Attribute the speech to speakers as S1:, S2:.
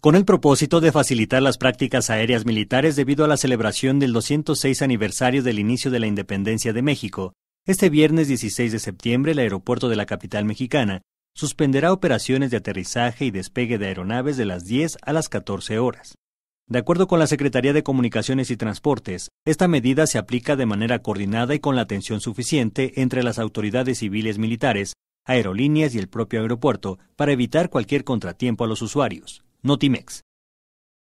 S1: con el propósito de facilitar las prácticas aéreas militares debido a la celebración del 206 aniversario del inicio de la independencia de México. Este viernes 16 de septiembre, el aeropuerto de la capital mexicana suspenderá operaciones de aterrizaje y despegue de aeronaves de las 10 a las 14 horas. De acuerdo con la Secretaría de Comunicaciones y Transportes, esta medida se aplica de manera coordinada y con la atención suficiente entre las autoridades civiles militares, aerolíneas y el propio aeropuerto para evitar cualquier contratiempo a los usuarios. Notimex.